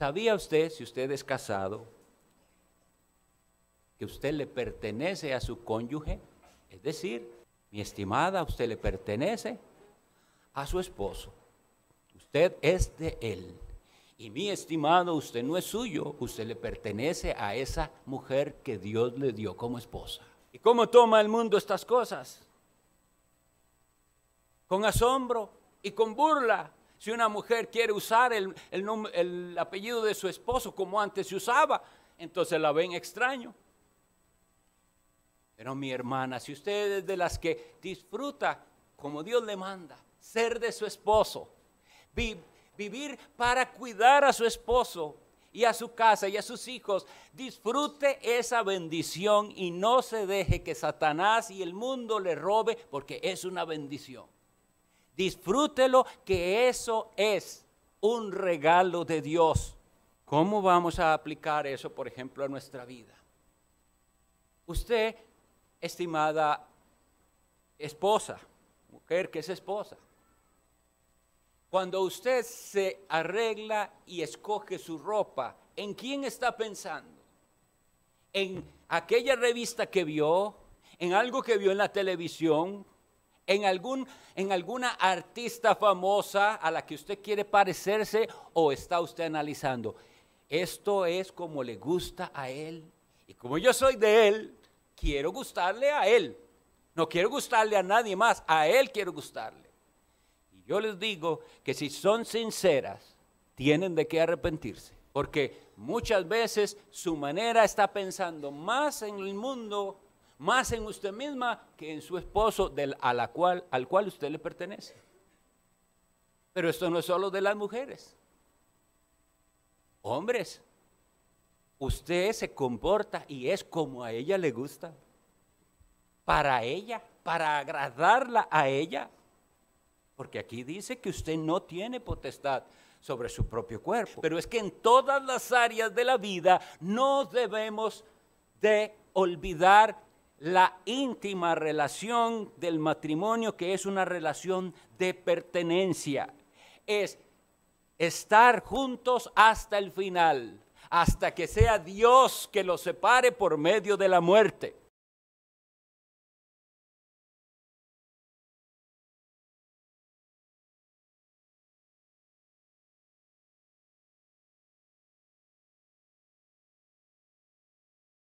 ¿Sabía usted, si usted es casado, que usted le pertenece a su cónyuge? Es decir, mi estimada, usted le pertenece a su esposo. Usted es de él. Y mi estimado, usted no es suyo, usted le pertenece a esa mujer que Dios le dio como esposa. ¿Y cómo toma el mundo estas cosas? Con asombro y con burla. Si una mujer quiere usar el, apellido de su esposo como antes se usaba, entonces la ven extraño. Pero mi hermana, si usted es de las que disfruta como Dios le manda, ser de su esposo, vivir para cuidar a su esposo y a su casa y a sus hijos, disfrute esa bendición y no se deje que Satanás y el mundo le robe porque es una bendición disfrútelo, que eso es un regalo de Dios. ¿Cómo vamos a aplicar eso, por ejemplo, a nuestra vida? Usted, estimada esposa, mujer que es esposa, cuando usted se arregla y escoge su ropa, ¿en quién está pensando? ¿En aquella revista que vio? ¿En algo que vio en la televisión? en, algún, en alguna artista famosa a la que usted quiere parecerse o está usted analizando. Esto es como le gusta a él. Y como yo soy de él, quiero gustarle a él. No quiero gustarle a nadie más, a él quiero gustarle. Y yo les digo que si son sinceras, tienen de qué arrepentirse. Porque muchas veces su manera está pensando más en el mundo más en usted misma que en su esposo a la cual, al cual usted le pertenece. Pero esto no es solo de las mujeres. Hombres, usted se comporta y es como a ella le gusta. Para ella, para agradarla a ella. Porque aquí dice que usted no tiene potestad sobre su propio cuerpo. Pero es que en todas las áreas de la vida no debemos de olvidar la íntima relación del matrimonio, que es una relación de pertenencia. Es estar juntos hasta el final, hasta que sea Dios que los separe por medio de la muerte.